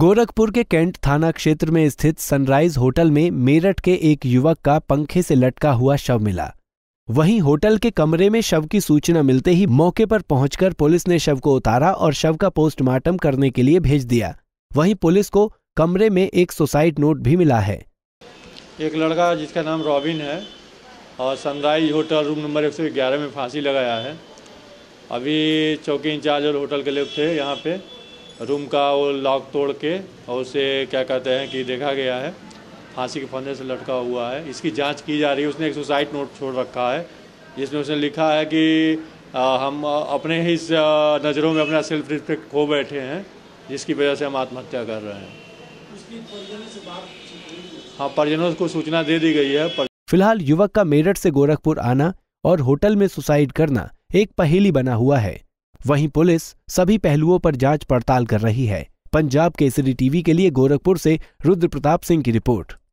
गोरखपुर के कैंट थाना क्षेत्र में स्थित सनराइज होटल में मेरठ के एक युवक का पंखे से लटका हुआ शव मिला वहीं होटल के कमरे में शव की सूचना मिलते ही मौके पर पहुंचकर पुलिस ने शव को उतारा और शव का पोस्टमार्टम करने के लिए भेज दिया वहीं पुलिस को कमरे में एक सुसाइड नोट भी मिला है एक लड़का जिसका नाम रॉबिन है और सनराइज होटल रूम नंबर एक में फांसी लगाया है अभी चौकी इंचार्ज और होटल के लोग थे यहाँ पे रूम का वो लॉक तोड़ के और उसे क्या कहते हैं कि देखा गया है फांसी के फंदे से लटका हुआ है इसकी जांच की जा रही है उसने एक सुसाइड नोट छोड़ रखा है जिसमें उसने लिखा है कि आ, हम अपने ही नज़रों में अपना सेल्फ रिस्पेक्ट खो बैठे हैं जिसकी वजह से हम आत्महत्या कर रहे हैं हाँ परिजनों को सूचना दे दी गई है फिलहाल युवक का मेरठ से गोरखपुर आना और होटल में सुसाइड करना एक पहेली बना हुआ है वहीं पुलिस सभी पहलुओं पर जांच पड़ताल कर रही है पंजाब केसरी टीवी के लिए गोरखपुर से रुद्र प्रताप सिंह की रिपोर्ट